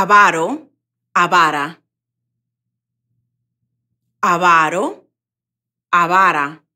avaro, avara. Avaro, avara.